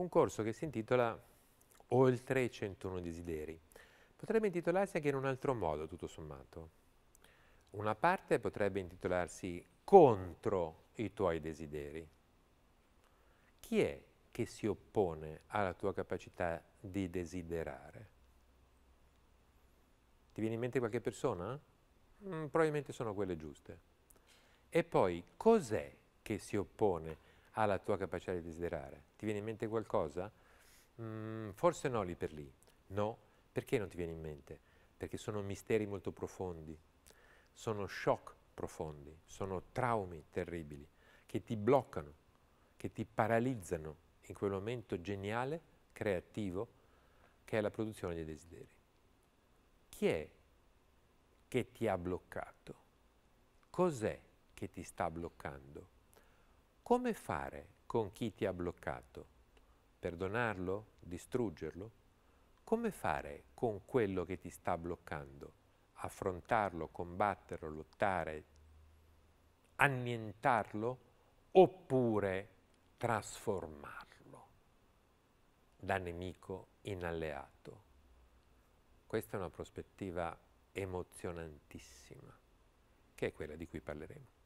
un corso che si intitola Oltre i 101 desideri. Potrebbe intitolarsi anche in un altro modo, tutto sommato. Una parte potrebbe intitolarsi Contro i tuoi desideri. Chi è che si oppone alla tua capacità di desiderare? Ti viene in mente qualche persona? Mm, probabilmente sono quelle giuste. E poi cos'è che si oppone ha la tua capacità di desiderare. Ti viene in mente qualcosa? Mm, forse no lì per lì. No, perché non ti viene in mente? Perché sono misteri molto profondi, sono shock profondi, sono traumi terribili che ti bloccano, che ti paralizzano in quel momento geniale, creativo, che è la produzione dei desideri. Chi è che ti ha bloccato? Cos'è che ti sta bloccando? come fare con chi ti ha bloccato? Perdonarlo? Distruggerlo? Come fare con quello che ti sta bloccando? Affrontarlo, combatterlo, lottare, annientarlo oppure trasformarlo da nemico in alleato? Questa è una prospettiva emozionantissima, che è quella di cui parleremo.